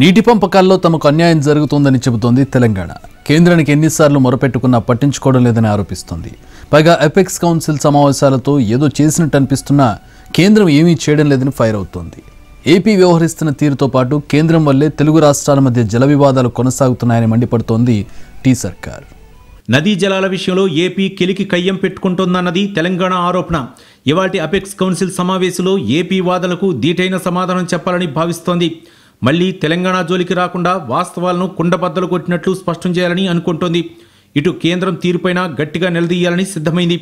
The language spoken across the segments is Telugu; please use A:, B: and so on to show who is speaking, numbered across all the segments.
A: నీటి పంపకాల్లో తమకు అన్యాయం జరుగుతోందని చెబుతోంది తెలంగాణ కేంద్రానికి ఎన్నిసార్లు మొరపెట్టుకున్నా పట్టించుకోవడం లేదని ఆరోపిస్తోంది పైగా ఎపెక్స్ కౌన్సిల్ సమావేశాలతో ఏదో చేసినట్టు అనిపిస్తున్నా కేంద్రం ఏమీ చేయడం లేదని ఫైర్ అవుతోంది ఏపీ వ్యవహరిస్తున్న తీరుతో పాటు కేంద్రం వల్లే తెలుగు రాష్ట్రాల మధ్య జల వివాదాలు కొనసాగుతున్నాయని మండిపడుతోంది టీ సర్కార్
B: నదీ జలాల విషయంలో ఏపీ కిలికి కయ్యం పెట్టుకుంటోందన్నది తెలంగాణ ఆరోపణ ఇవాటి అపెక్స్ కౌన్సిల్ సమావేశంలో ఏపీ వాదనలకు దీటైన సమాధానం చెప్పాలని భావిస్తోంది మళ్లీ తెలంగాణ జోలికి రాకుండా వాస్తవాలను కుండబద్దలు కొట్టినట్లు స్పష్టం చేయాలని అనుకుంటోంది ఇటు కేంద్రం తీరుపైన గట్టిగా నిలదీయాలని సిద్ధమైంది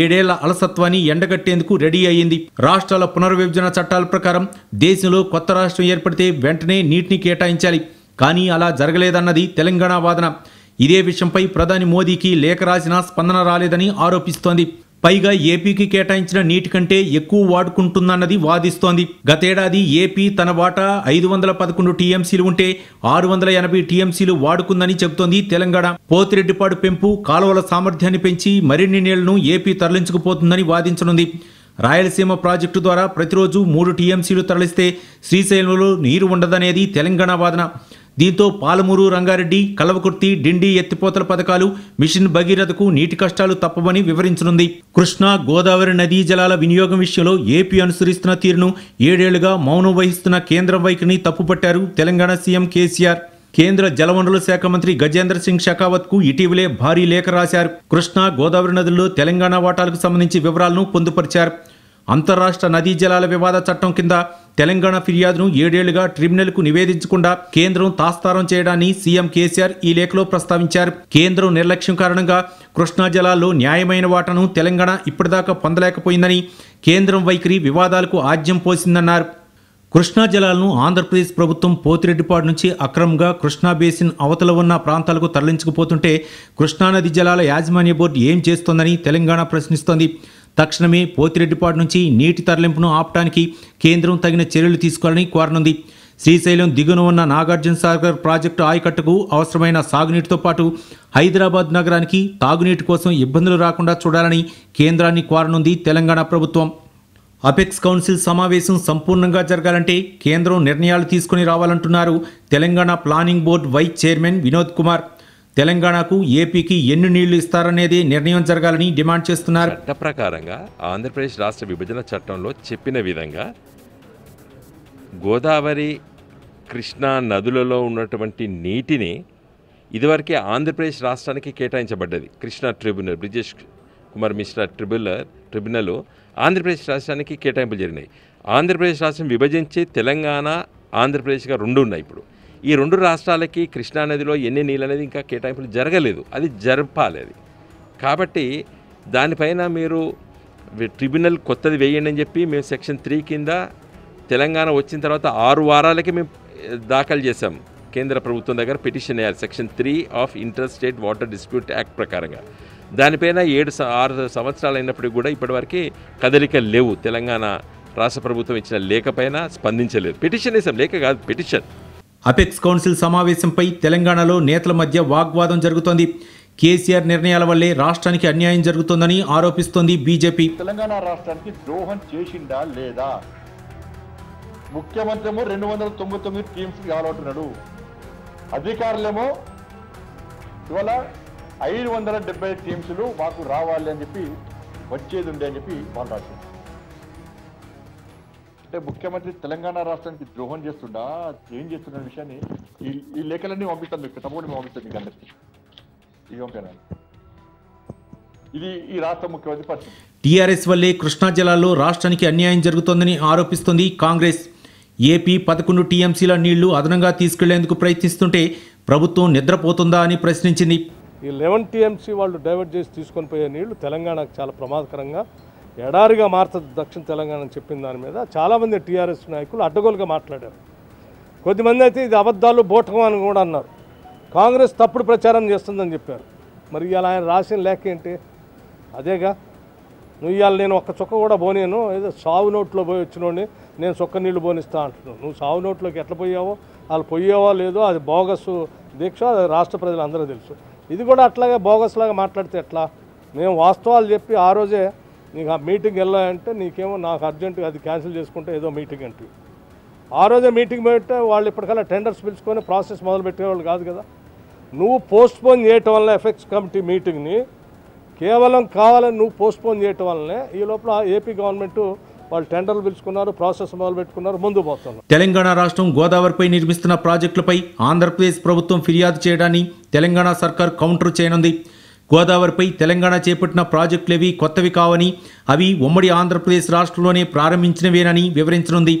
B: ఏడేళ్ల అలసత్వాన్ని ఎండగట్టేందుకు రెడీ అయ్యింది రాష్ట్రాల పునర్విభజన చట్టాల ప్రకారం దేశంలో కొత్త రాష్ట్రం ఏర్పడితే వెంటనే నీటిని కేటాయించాలి కానీ అలా జరగలేదన్నది తెలంగాణ వాదన ఇదే విషయంపై ప్రధాని మోదీకి లేఖ రాసిన స్పందన రాలేదని ఆరోపిస్తోంది పైగా ఏపీకి కేటాయించిన నీటి కంటే ఎక్కువ వాడుకుంటుందన్నది వాదిస్తోంది గతేడాది ఏపీ తన వాటా ఐదు వందల పదకొండు టీఎంసీలు ఉంటే ఆరు వందల ఎనభై టీఎంసీలు వాడుకుందని చెబుతోంది తెలంగాణ పోతిరెడ్డిపాడు పెంపు కాలువల సామర్థ్యాన్ని పెంచి మరిన్ని నీళ్లను ఏపీ తరలించుకుపోతుందని వాదించనుంది రాయలసీమ ప్రాజెక్టు ద్వారా ప్రతిరోజు మూడు టీఎంసీలు తరలిస్తే శ్రీశైలంలో నీరు ఉండదనేది తెలంగాణ వాదన దీంతో పాలమూరు రంగారెడ్డి కలవకుర్తి డిండి ఎత్తిపోతల పథకాలు మిషన్ భగీరథకు నీటి కష్టాలు తప్పవని వివరించనుంది కృష్ణా గోదావరి నదీ జలాల వినియోగం విషయంలో ఏపీ అనుసరిస్తున్న తీరును ఏడేళ్లుగా మౌనం వహిస్తున్న కేంద్రం వైఖరిని తప్పుపట్టారు తెలంగాణ సీఎం కేసీఆర్ కేంద్ర జలవనరుల శాఖ మంత్రి గజేంద్ర సింగ్ షెకావత్ కు ఇటీవలే భారీ లేఖ రాశారు కృష్ణా గోదావరి నదుల్లో తెలంగాణ వాటాలకు సంబంధించి వివరాలను పొందుపరిచారు అంతరాష్ట్ర నదీ జలాల వివాద చట్టం కింద తెలంగాణ ఫిర్యాదును ఏడేళ్లుగా ట్రిబ్యునల్కు నివేదించకుండా కేంద్రం తాస్తారం చేయడాన్ని సీఎం కేసీఆర్ ఈ లేఖలో ప్రస్తావించారు కేంద్రం నిర్లక్ష్యం కారణంగా కృష్ణా జలాల్లో న్యాయమైన వాటను తెలంగాణ ఇప్పటిదాకా పొందలేకపోయిందని కేంద్రం వైఖరి వివాదాలకు ఆజ్యం పోసిందన్నారు కృష్ణా జలాలను ఆంధ్రప్రదేశ్ ప్రభుత్వం పోతిరెడ్డిపాడు నుంచి అక్రమంగా కృష్ణా బేసిన్ అవతల ఉన్న ప్రాంతాలకు తరలించకపోతుంటే కృష్ణానది జలాల యాజమాన్య బోర్డు ఏం చేస్తోందని తెలంగాణ ప్రశ్నిస్తోంది తక్షణమే పోతిరెడ్డిపాడు నుంచి నీటి తరలింపును ఆపటానికి కేంద్రం తగిన చర్యలు తీసుకోవాలని కోరనుంది శ్రీశైలం దిగున ఉన్న నాగార్జున సాగర్ ప్రాజెక్టు ఆయకట్టుకు అవసరమైన సాగునీటితో పాటు హైదరాబాద్ నగరానికి తాగునీటి కోసం ఇబ్బందులు రాకుండా చూడాలని కేంద్రాన్ని కోరనుంది తెలంగాణ ప్రభుత్వం అపెక్స్ కౌన్సిల్ సమావేశం సంపూర్ణంగా జరగాలంటే కేంద్రం నిర్ణయాలు తీసుకుని రావాలంటున్నారు Telangana planning board vice chairman Vinod Kumar తెలంగాణకు ఏపీకి ఎన్ని నీళ్లు ఇస్తారనేది నిర్ణయం జరగాలని డిమాండ్ చేస్తున్నారు
C: చట్ట ప్రకారంగా ఆంధ్రప్రదేశ్ రాష్ట్ర విభజన చట్టంలో చెప్పిన విధంగా గోదావరి కృష్ణా నదులలో ఉన్నటువంటి నీటిని ఇదివరకే ఆంధ్రప్రదేశ్ రాష్ట్రానికి కేటాయించబడ్డది Krishna tribunal Brijesh Kumar Mishra tribunal tribunal Andhra Pradesh రాష్ట్రానికి కేటాయింపులు జరిగినాయి ఆంధ్రప్రదేశ్ రాష్ట్రం విభజించి తెలంగాణ ఆంధ్రప్రదేశ్గా రెండు ఉన్నాయి ఇప్పుడు ఈ రెండు రాష్ట్రాలకి కృష్ణానదిలో ఎన్ని నీళ్ళు అనేది ఇంకా కేటాయింపులు జరగలేదు అది జరపాలి అది కాబట్టి దానిపైన మీరు ట్రిబ్యునల్ కొత్తది వేయండి అని చెప్పి మేము సెక్షన్ త్రీ కింద తెలంగాణ వచ్చిన తర్వాత ఆరు వారాలకి మేము దాఖలు చేసాం కేంద్ర ప్రభుత్వం దగ్గర పిటిషన్ వేయాలి section three of inter state water dispute act ప్రకారంగా దానిపైన ఏడు ఆరు సంవత్సరాలు అయినప్పటికీ కూడా ఇప్పటివరకు కదలికలు లేవు తెలంగాణ రాష్ట్ర ప్రభుత్వం ఇచ్చిన లేఖపైన స్పందించలేదు పిటిషన్ వేసాం లేఖ కాదు పిటిషన్
B: అపెక్స్ కౌన్సిల్ సమావేశంపై తెలంగాణలో నేతల మధ్య వాగ్వాదం జరుగుతోంది కేసీఆర్ నిర్ణయాల వల్లే రాష్ట్రానికి అన్యాయం జరుగుతోందని ఆరోపిస్తోంది బీజేపీ
A: తెలంగాణ రాష్ట్రానికి ద్రోహం
C: చేసిందా లేదా ముఖ్యమంత్రి రెండు వందల తొంభై తొమ్మిది టీమ్స్ ఆలోచనడు అధికారులేమో ఇవాళ ఐదు వందల డెబ్బై టీమ్స్లు మాకు రావాలి అని చెప్పి వచ్చేది ఉండే అని చెప్పి వాళ్ళు రాశారు అంటే ముఖ్యమంత్రి తెలంగాణ రాష్ట్రానికి ద్రోహం చేస్తుండా ఏం చేస్తున్న విషయాన్ని ఈ ఈ లేఖలన్నీ పంపిస్తాను మీకు తప్పకుండా పంపిస్తాను మీకు అందరికీ ఇది ఓకేనా ఇది ఈ రాష్ట్ర ముఖ్యమంత్రి పరిస్థితి
B: టీఆర్ఎస్ వల్లే కృష్ణా జిల్లాలో రాష్ట్రానికి అన్యాయం జరుగుతోందని ఆరోపిస్తుంది కాంగ్రెస్ ఏపీ పదకొండు టీఎంసీల నీళ్లు అదనంగా తీసుకెళ్లేందుకు ప్రయత్నిస్తుంటే ప్రభుత్వం నిద్రపోతుందా అని ప్రశ్నించింది
A: ఈ లెవెన్ టీఎంసీ వాళ్ళు డైవర్ట్ చేసి తీసుకొని పోయే నీళ్లు తెలంగాణకు చాలా ప్రమాదకరంగా ఎడారిగా మారుతుంది దక్షిణ తెలంగాణ అని చెప్పిన దాని మీద చాలామంది టీఆర్ఎస్ నాయకులు అడ్డగోలుగా మాట్లాడారు కొద్దిమంది అయితే ఇది అబద్ధాలు బోటకం అని కూడా అన్నారు కాంగ్రెస్ తప్పుడు ప్రచారం చేస్తుందని చెప్పారు మరి ఇలా ఆయన రాసిన లేఖ ఏంటి అదేగా నువ్వు ఇవాళ నేను ఒక్క చుక్క కూడా పోనేను ఏదో సావు నోట్లో పోయి వచ్చినోడిని నేను చొక్క నీళ్లు పోనిస్తా అంటున్నాను నువ్వు సావు నోట్లోకి ఎట్లా పోయావో వాళ్ళు పోయేవా లేదో అది బోగస్ దీక్ష అది రాష్ట్ర ప్రజలందరూ తెలుసు ఇది కూడా అట్లాగే బోగస్ లాగా మాట్లాడితే ఎట్లా మేము వాస్తవాలు చెప్పి ఆ రోజే నీకు ఆ మీటింగ్ వెళ్ళాలంటే నీకేమో నాకు అర్జెంటుగా అది క్యాన్సిల్ చేసుకుంటే ఏదో మీటింగ్ అంటే ఆ రోజే మీటింగ్ పెట్టే వాళ్ళు ఇప్పటికల్లా టెండర్స్ పిలుచుకొని ప్రాసెస్ మొదలు పెట్టేవాళ్ళు కాదు కదా నువ్వు పోస్ట్పోన్ చేయటం వల్ల ఎఫెక్ట్స్ కమిటీ మీటింగ్ని కేవలం కావాలని నువ్వు పోస్ట్పోన్ చేయటం వల్లనే ఈ లోపల ఏపీ గవర్నమెంట్ వాళ్ళు టెండర్లు పిలుచుకున్నారు ప్రాసెస్ మొదలు పెట్టుకున్నారు ముందు పోతున్నారు
B: తెలంగాణ రాష్ట్రం గోదావరిపై నిర్మిస్తున్న ప్రాజెక్టులపై ఆంధ్రప్రదేశ్ ప్రభుత్వం ఫిర్యాదు చేయడాన్ని తెలంగాణ సర్కార్ కౌంటర్ చేయనుంది గోదావరిపై తెలంగాణ చేపట్టిన ప్రాజెక్టులవి కొత్తవి కావని అవి ఉమ్మడి ఆంధ్రప్రదేశ్ రాష్ట్రంలోనే ప్రారంభించినవేనని వివరించనుంది